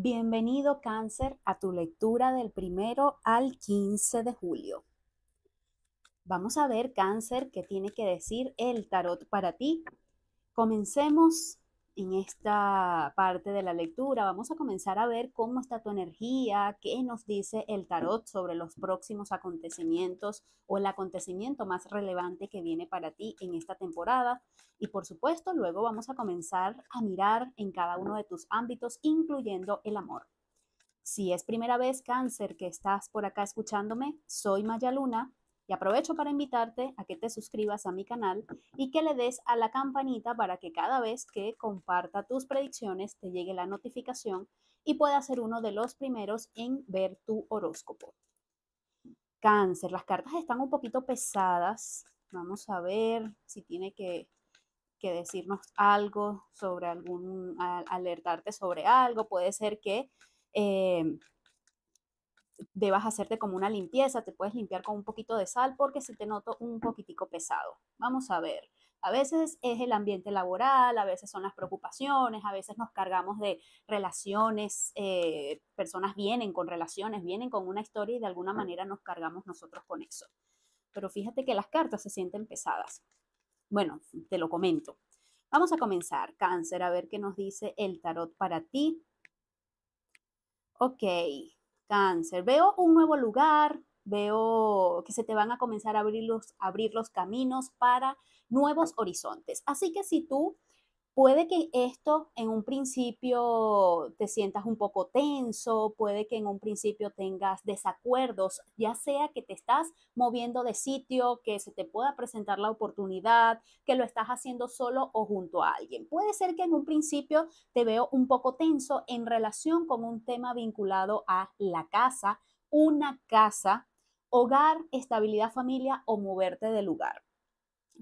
Bienvenido cáncer a tu lectura del primero al 15 de julio. Vamos a ver cáncer qué tiene que decir el tarot para ti. Comencemos en esta parte de la lectura. Vamos a comenzar a ver cómo está tu energía, qué nos dice el tarot sobre los próximos acontecimientos o el acontecimiento más relevante que viene para ti en esta temporada. Y por supuesto, luego vamos a comenzar a mirar en cada uno de tus ámbitos, incluyendo el amor. Si es primera vez, cáncer, que estás por acá escuchándome, soy Maya Luna y aprovecho para invitarte a que te suscribas a mi canal y que le des a la campanita para que cada vez que comparta tus predicciones te llegue la notificación y puedas ser uno de los primeros en ver tu horóscopo. Cáncer, las cartas están un poquito pesadas. Vamos a ver si tiene que, decirnos algo sobre algún, alertarte sobre algo. Puede ser que eh, debas hacerte como una limpieza, te puedes limpiar con un poquito de sal porque si te noto un poquitico pesado. Vamos a ver. A veces es el ambiente laboral, a veces son las preocupaciones, a veces nos cargamos de relaciones, eh, personas vienen con relaciones, vienen con una historia y de alguna manera nos cargamos nosotros con eso. Pero fíjate que las cartas se sienten pesadas. Bueno, te lo comento. Vamos a comenzar, cáncer, a ver qué nos dice el tarot para ti. Ok, cáncer. Veo un nuevo lugar, veo que se te van a comenzar a abrir los, abrir los caminos para nuevos horizontes. Así que si tú Puede que esto en un principio te sientas un poco tenso, puede que en un principio tengas desacuerdos, ya sea que te estás moviendo de sitio, que se te pueda presentar la oportunidad, que lo estás haciendo solo o junto a alguien. Puede ser que en un principio te veo un poco tenso en relación con un tema vinculado a la casa, una casa, hogar, estabilidad, familia o moverte de lugar.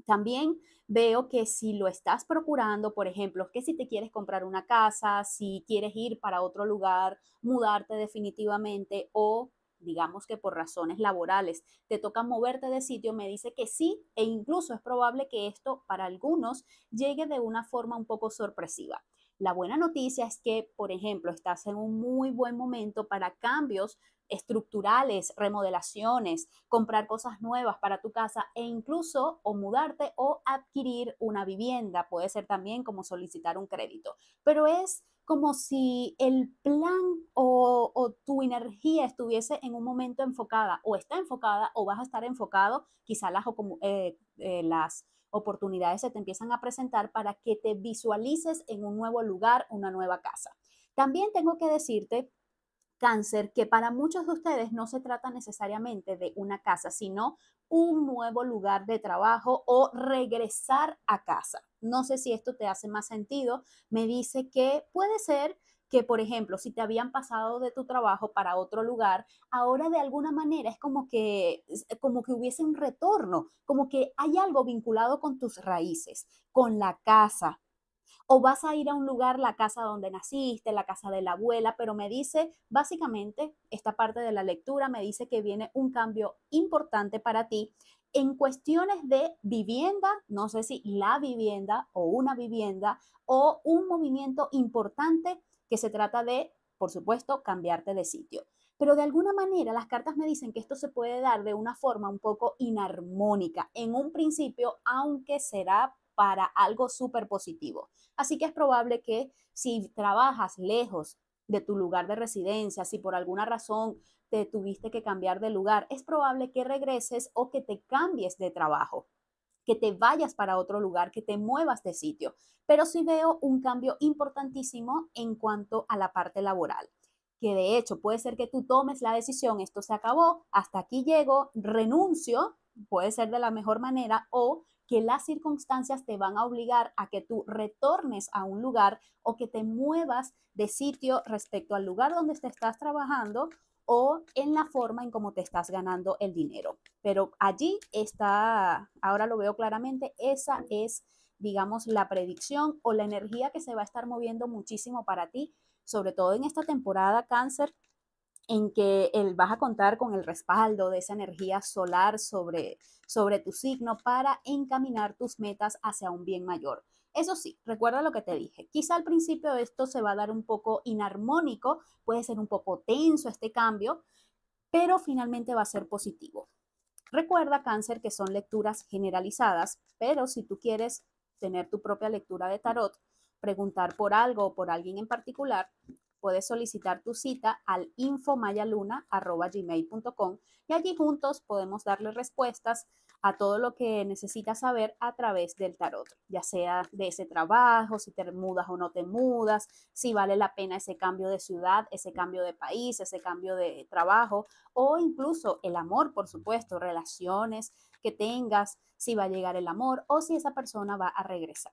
También veo que si lo estás procurando, por ejemplo, que si te quieres comprar una casa, si quieres ir para otro lugar, mudarte definitivamente o digamos que por razones laborales, te toca moverte de sitio, me dice que sí e incluso es probable que esto para algunos llegue de una forma un poco sorpresiva. La buena noticia es que, por ejemplo, estás en un muy buen momento para cambios estructurales, remodelaciones, comprar cosas nuevas para tu casa e incluso o mudarte o adquirir una vivienda. Puede ser también como solicitar un crédito, pero es como si el plan o, tu energía estuviese en un momento enfocada o está enfocada o vas a estar enfocado, quizá las, eh, eh, las oportunidades se te empiezan a presentar para que te visualices en un nuevo lugar, una nueva casa. También tengo que decirte cáncer, que para muchos de ustedes no se trata necesariamente de una casa, sino un nuevo lugar de trabajo o regresar a casa. No sé si esto te hace más sentido. Me dice que puede ser que, por ejemplo, si te habían pasado de tu trabajo para otro lugar, ahora de alguna manera es como que, eh, como que hubiese un retorno, como que hay algo vinculado con tus raíces, con la casa. O vas a ir a un lugar, la casa donde naciste, la casa de la abuela, pero me dice, básicamente, esta parte de la lectura me dice que viene un cambio importante para ti en cuestiones de vivienda, no sé si la vivienda o una vivienda o un movimiento importante que se trata de, por supuesto, cambiarte de sitio. Pero de alguna manera las cartas me dicen que esto se puede dar de una forma un poco inarmónica en un principio, aunque será para algo súper positivo. Así que es probable que si trabajas lejos de tu lugar de residencia, si por alguna razón te tuviste que cambiar de lugar, es probable que regreses o que te cambies de trabajo que te vayas para otro lugar, que te muevas de sitio, pero sí veo un cambio importantísimo en cuanto a la parte laboral que de hecho puede ser que tú tomes la decisión, esto se acabó, hasta aquí llego, renuncio, puede ser de la mejor manera, o que las circunstancias te van a obligar a que tú retornes a un lugar o que te muevas de sitio respecto al lugar donde te estás trabajando o en la forma en cómo te estás ganando el dinero. Pero allí está, ahora lo veo claramente, esa es, digamos, la predicción o la energía que se va a estar moviendo muchísimo para ti, sobre todo en esta temporada cáncer, en que él vas a contar con el respaldo de esa energía solar sobre, sobre tu signo para encaminar tus metas hacia un bien mayor. Eso sí, recuerda lo que te dije. Quizá al principio esto se va a dar un poco inarmónico, puede ser un poco tenso este cambio, pero finalmente va a ser positivo. Recuerda, cáncer, que son lecturas generalizadas, pero si tú quieres tener tu propia lectura de tarot, preguntar por algo o por alguien en particular, puedes solicitar tu cita al infomayaluna.com y allí juntos podemos darle respuestas a todo lo que necesitas saber a través del tarot, ya sea de ese trabajo, si te mudas o no te mudas, si vale la pena ese cambio de ciudad, ese cambio de país, ese cambio de trabajo o incluso el amor, por supuesto, relaciones que tengas, si va a llegar el amor o si esa persona va a regresar.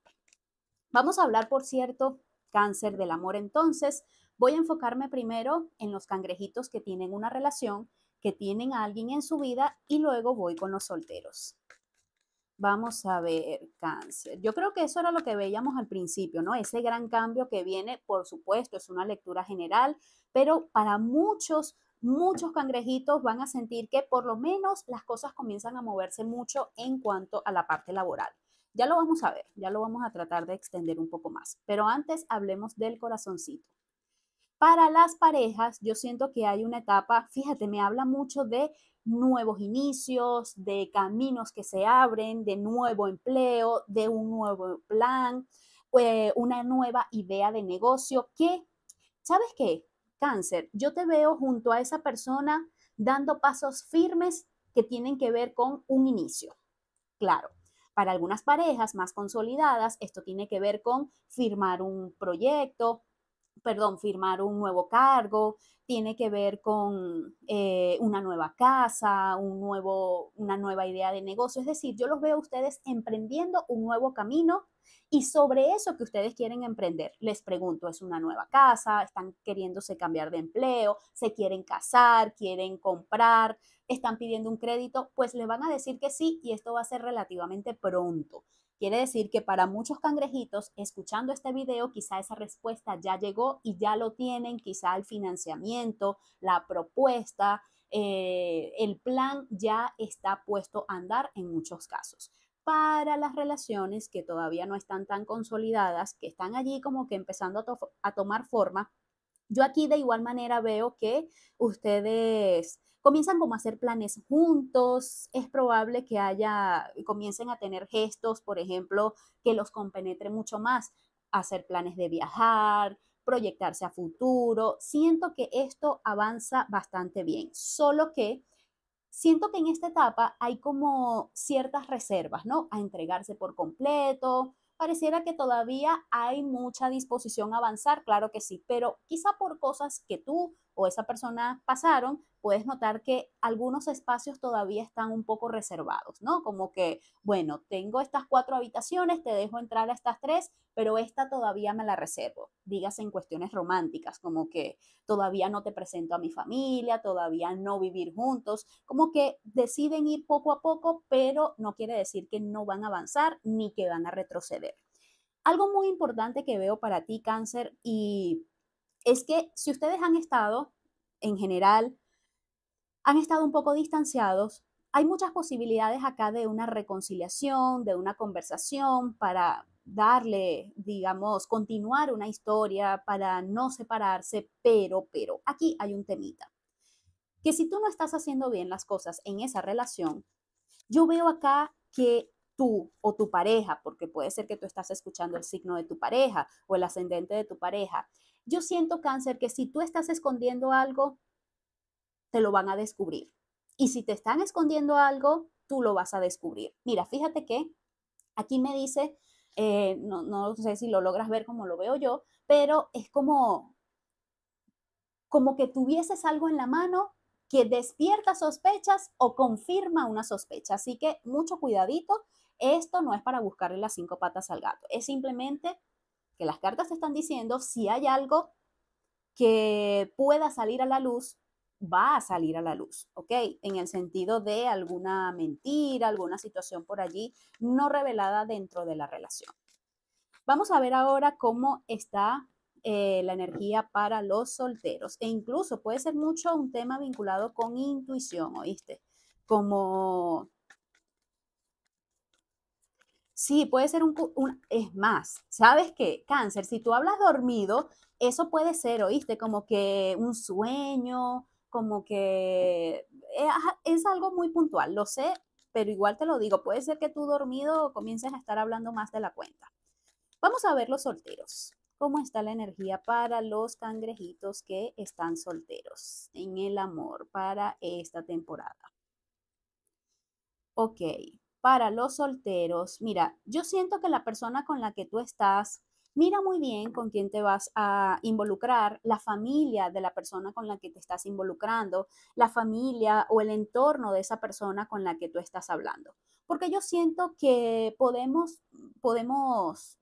Vamos a hablar, por cierto, cáncer del amor entonces, Voy a enfocarme primero en los cangrejitos que tienen una relación, que tienen a alguien en su vida y luego voy con los solteros. Vamos a ver, cáncer. Yo creo que eso era lo que veíamos al principio, ¿no? Ese gran cambio que viene, por supuesto, es una lectura general, pero para muchos muchos cangrejitos van a sentir que por lo menos las cosas comienzan a moverse mucho en cuanto a la parte laboral. Ya lo vamos a ver, ya lo vamos a tratar de extender un poco más. Pero antes hablemos del corazoncito. Para las parejas, yo siento que hay una etapa, fíjate, me habla mucho de nuevos inicios, de caminos que se abren, de nuevo empleo, de un nuevo plan, eh, una nueva idea de negocio. Que, ¿Sabes qué? Cáncer, yo te veo junto a esa persona dando pasos firmes que tienen que ver con un inicio. Claro, para algunas parejas más consolidadas, esto tiene que ver con firmar un proyecto, perdón, firmar un nuevo cargo, tiene que ver con eh, una nueva casa, un nuevo, una nueva idea de negocio. Es decir, yo los veo a ustedes emprendiendo un nuevo camino y sobre eso que ustedes quieren emprender, les pregunto, ¿es una nueva casa? ¿Están queriéndose cambiar de empleo? ¿Se quieren casar? ¿Quieren comprar? ¿Están pidiendo un crédito? Pues les van a decir que sí y esto va a ser relativamente pronto. Quiere decir que para muchos cangrejitos, escuchando este video, quizá esa respuesta ya llegó y ya lo tienen, quizá el financiamiento, la propuesta, eh, el plan ya está puesto a andar en muchos casos para las relaciones que todavía no están tan consolidadas, que están allí como que empezando a tomar forma, yo aquí de igual manera veo que ustedes comienzan como a hacer planes juntos, es probable que haya, eh, comiencen a tener gestos, por ejemplo, que los compenetre mucho más, hacer planes de viajar, proyectarse a futuro. Siento que esto avanza bastante bien, solo que siento que en esta etapa hay como ciertas reservas, ¿no? A entregarse por completo, pareciera que todavía hay mucha disposición a avanzar, claro que sí, pero quizá por cosas que tú o esa persona pasaron, puedes notar que algunos espacios todavía están un poco reservados, ¿no? Como que, bueno, tengo estas cuatro habitaciones, te dejo entrar a estas tres, pero esta todavía me la reservo. Dígase en cuestiones románticas, como que todavía no te presento a mi familia, todavía no vivir juntos, como que deciden ir poco a poco, pero no quiere decir que no van a avanzar ni que van a retroceder. Algo muy importante que veo para ti, cáncer, y es que si ustedes han estado en general han estado un poco distanciados, hay muchas posibilidades acá de una reconciliación, de una conversación para darle, digamos, continuar una historia para no separarse, pero, pero, aquí hay un temita. Que si tú no estás haciendo bien las cosas en esa relación, yo veo acá que tú o tu pareja, porque puede ser que tú estás escuchando el signo de tu pareja o el ascendente de tu pareja, yo siento cáncer que si tú estás escondiendo algo, te lo van a descubrir. Y si te están escondiendo algo, tú lo vas a descubrir. Mira, fíjate que aquí me dice, eh, no, sé si lo logras ver como lo veo yo, pero es como, como que tuvieses algo en la mano que despierta sospechas o confirma una sospecha. Así que mucho cuidadito, esto no es para buscarle las cinco patas al gato, es simplemente que las cartas te están diciendo si hay algo que pueda salir a la luz va a salir a la luz, ¿ok? En el sentido de alguna mentira, alguna situación por allí no revelada dentro de la relación. Vamos a ver ahora cómo está eh, la energía para los solteros e incluso puede ser mucho un tema vinculado con intuición, ¿oíste? Como... Sí, puede ser un... Es más, ¿sabes qué? Cáncer, si tú hablas dormido, eso puede ser, ¿oíste? Como que un sueño, como que eh, es algo muy puntual, lo sé, pero igual te lo digo, puede ser que tú dormido comiences a estar hablando más de la cuenta. Vamos a ver los solteros. ¿Cómo está la energía para los cangrejitos que están solteros en el amor para esta temporada? Ok, para los solteros, mira, yo siento que la persona con la que tú estás Mira muy bien con quién te vas a involucrar, la familia de la persona con la que te estás involucrando, la familia o el entorno de esa persona con la que tú estás hablando. Porque yo siento que podemos, podemos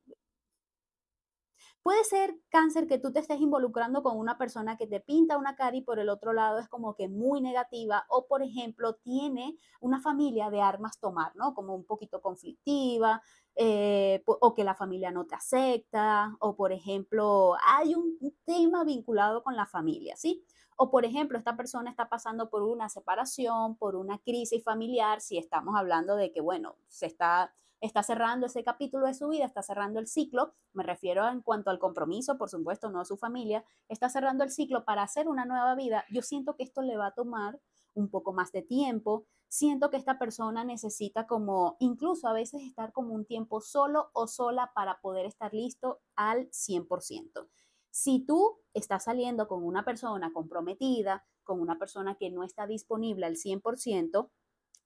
Puede ser cáncer que tú te estés involucrando con una persona que te pinta una cara y por el otro lado es como que muy negativa o por ejemplo tiene una familia de armas tomar, ¿no? Como un poquito conflictiva, eh, o que la familia no te acepta, o por ejemplo, hay un tema vinculado con la familia, ¿sí? O por ejemplo, esta persona está pasando por una separación, por una crisis familiar, si estamos hablando de que, bueno, se está, está cerrando ese capítulo de su vida, está cerrando el ciclo, me refiero en cuanto al compromiso, por supuesto, no a su familia, está cerrando el ciclo para hacer una nueva vida, yo siento que esto le va a tomar un poco más de tiempo, siento que esta persona necesita como, incluso a veces estar como un tiempo solo o sola para poder estar listo al 100%. Si tú estás saliendo con una persona comprometida, con una persona que no está disponible al 100%,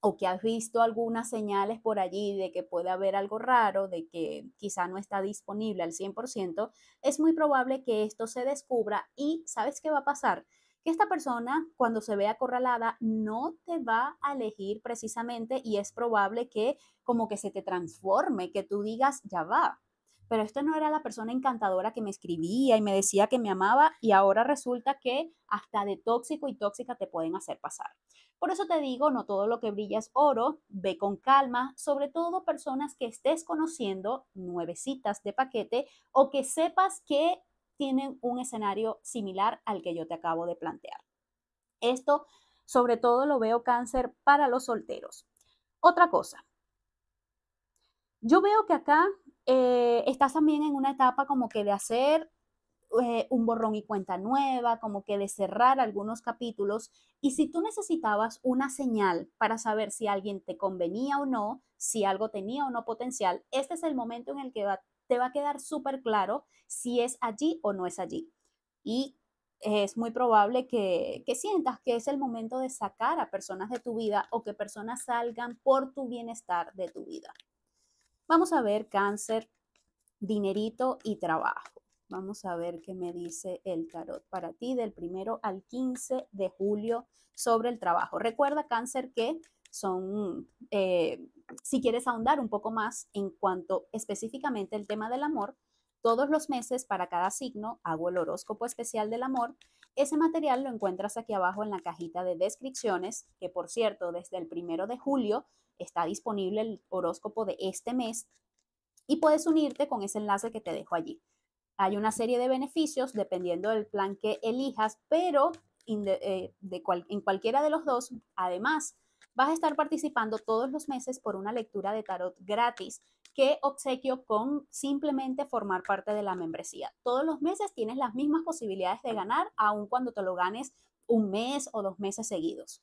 o que has visto algunas señales por allí de que puede haber algo raro, de que quizá no está disponible al 100%, es muy probable que esto se descubra y ¿sabes qué va a pasar? esta persona cuando se ve acorralada no te va a elegir precisamente y es probable que como que se te transforme, que tú digas, ya va, pero esta no era la persona encantadora que me escribía y me decía que me amaba y ahora resulta que hasta de tóxico y tóxica te pueden hacer pasar. Por eso te digo, no todo lo que brilla es oro, ve con calma, sobre todo personas que estés conociendo, nueve citas de paquete, o que sepas que tienen un escenario similar al que yo te acabo de plantear. Esto sobre todo lo veo cáncer para los solteros. Otra cosa, yo veo que acá eh, estás también en una etapa como que de hacer eh, un borrón y cuenta nueva, como que de cerrar algunos capítulos. Y si tú necesitabas una señal para saber si alguien te convenía o no, si algo tenía o no potencial, este es el momento en el que va, te va a quedar súper claro si es allí o no es allí. Y es muy probable que, sientas que es el momento de sacar a personas de tu vida o que personas salgan por tu bienestar de tu vida. Vamos a ver cáncer, dinerito y trabajo. Vamos a ver qué me dice el tarot para ti del primero al 15 de julio sobre el trabajo. Recuerda, cáncer, que son, eh, si quieres ahondar un poco más en cuanto específicamente el tema del amor, todos los meses para cada signo hago el horóscopo especial del amor. Ese material lo encuentras aquí abajo en la cajita de descripciones, que por cierto, desde el primero de julio está disponible el horóscopo de este mes y puedes unirte con ese enlace que te dejo allí. Hay una serie de beneficios dependiendo del plan que elijas, pero eh, en cualquiera de los dos, además vas a estar participando todos los meses por una lectura de tarot gratis que obsequio con simplemente formar parte de la membresía. Todos los meses tienes las mismas posibilidades de ganar, aun cuando te lo ganes un mes o dos meses seguidos.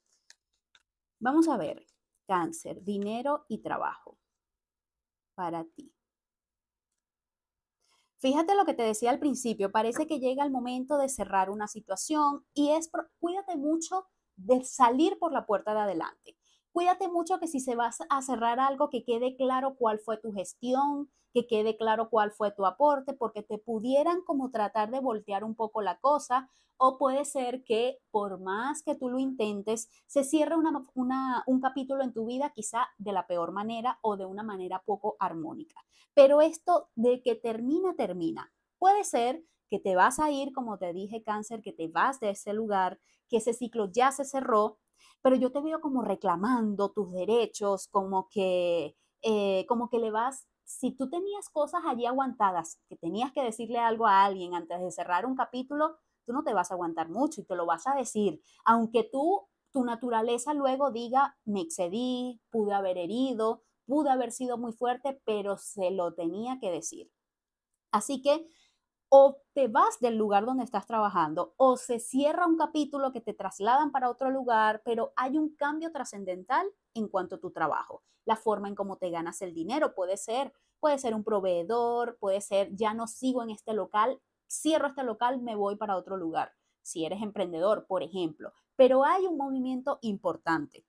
Vamos a ver, cáncer, dinero y trabajo para ti. Fíjate lo que te decía al principio, parece que llega el momento de cerrar una situación y es, cuídate mucho de salir por la puerta de adelante cuídate mucho que si se va a cerrar algo, que quede claro cuál fue tu gestión, que quede claro cuál fue tu aporte, porque te pudieran como tratar de voltear un poco la cosa, o puede ser que por más que tú lo intentes, se cierre un capítulo en tu vida quizá de la peor manera o de una manera poco armónica. Pero esto de que termina, termina. Puede ser que te vas a ir, como te dije, cáncer, que te vas de ese lugar, que ese ciclo ya se cerró, pero yo te veo como reclamando tus derechos, como que, eh, como que le vas, si tú tenías cosas allí aguantadas, que tenías que decirle algo a alguien antes de cerrar un capítulo, tú no te vas a aguantar mucho y te lo vas a decir, aunque tú, tu naturaleza luego diga, me excedí, pude haber herido, pude haber sido muy fuerte, pero se lo tenía que decir. Así que o te vas del lugar donde estás trabajando o se cierra un capítulo que te trasladan para otro lugar, pero hay un cambio trascendental en cuanto a tu trabajo. La forma en cómo te ganas el dinero puede ser, puede ser un proveedor, puede ser ya no sigo en este local, cierro este local, me voy para otro lugar. Si eres emprendedor, por ejemplo, pero hay un movimiento importante.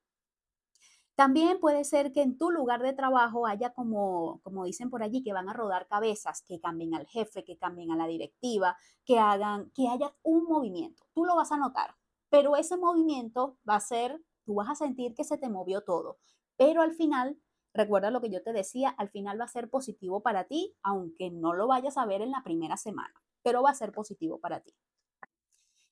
También puede ser que en tu lugar de trabajo haya como, como dicen por allí, que van a rodar cabezas, que cambien al jefe, que cambien a la directiva, que hagan, que haya un movimiento. Tú lo vas a notar, pero ese movimiento va a ser, tú vas a sentir que se te movió todo, pero al final Recuerda lo que yo te decía, al final va a ser positivo para ti, aunque no lo vayas a ver en la primera semana, pero va a ser positivo para ti.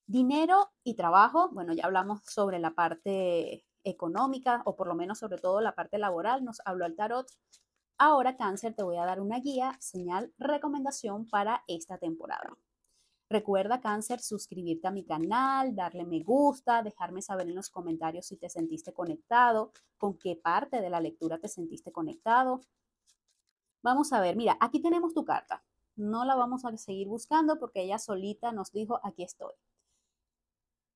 Dinero y trabajo, bueno, ya hablamos sobre la parte económica o por lo menos sobre todo la parte laboral, nos habló al tarot. Ahora, cáncer, te voy a dar una guía, señal, recomendación para esta temporada. Recuerda, cáncer, suscribirte a mi canal, darle me gusta, dejarme saber en los comentarios si te sentiste conectado, con qué parte de la lectura te sentiste conectado. Vamos a ver, mira, aquí tenemos tu carta. No la vamos a seguir buscando porque ella solita nos dijo, aquí estoy.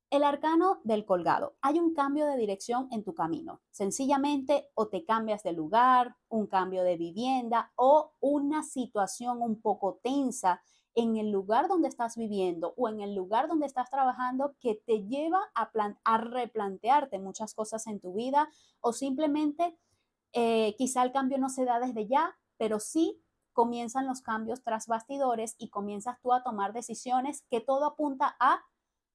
El arcano del colgado. Hay un cambio de dirección en tu camino. Sencillamente o te cambias de lugar, un cambio de vivienda o una situación un poco tensa en el lugar donde estás viviendo o en el lugar donde estás trabajando que te lleva a, replantearte muchas cosas en tu vida o simplemente eh, quizá el cambio no se da desde ya, pero sí comienzan los cambios tras bastidores y comienzas tú a tomar decisiones que todo apunta a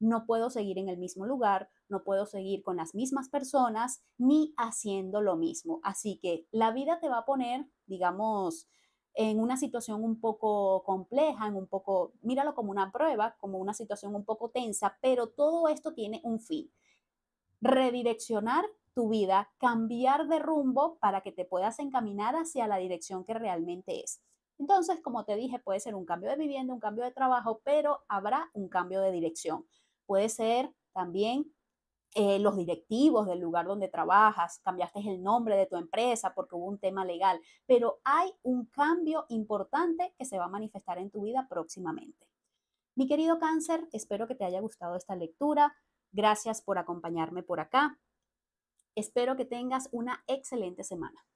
no puedo seguir en el mismo lugar, no puedo seguir con las mismas personas ni haciendo lo mismo. Así que la vida te va a poner, digamos, en una situación un poco compleja, en un poco, míralo como una prueba, como una situación un poco tensa, pero todo esto tiene un fin. Redireccionar tu vida, cambiar de rumbo para que te puedas encaminar hacia la dirección que realmente es. Entonces, como te dije, puede ser un cambio de vivienda, un cambio de trabajo, pero habrá un cambio de dirección puede ser también eh, los directivos del lugar donde trabajas, cambiaste el nombre de tu empresa porque hubo un tema legal, pero hay un cambio importante que se va a manifestar en tu vida próximamente. Mi querido cáncer, espero que te haya gustado esta lectura. Gracias por acompañarme por acá. Espero que tengas una excelente semana.